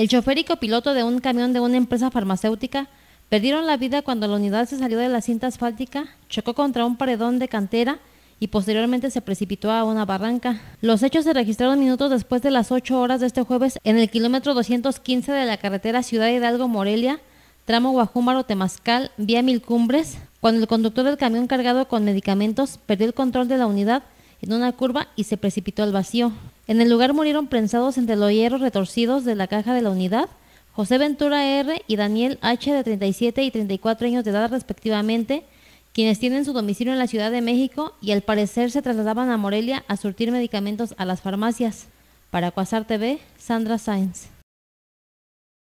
El chofer y copiloto de un camión de una empresa farmacéutica perdieron la vida cuando la unidad se salió de la cinta asfáltica, chocó contra un paredón de cantera y posteriormente se precipitó a una barranca. Los hechos se registraron minutos después de las 8 horas de este jueves en el kilómetro 215 de la carretera Ciudad Hidalgo-Morelia, tramo guajúmaro Temascal, vía Mil Cumbres, cuando el conductor del camión cargado con medicamentos perdió el control de la unidad en una curva y se precipitó al vacío. En el lugar murieron prensados entre los hierros retorcidos de la caja de la unidad José Ventura R. y Daniel H. de 37 y 34 años de edad respectivamente, quienes tienen su domicilio en la Ciudad de México y al parecer se trasladaban a Morelia a surtir medicamentos a las farmacias. Para Cuasar TV, Sandra Sáenz.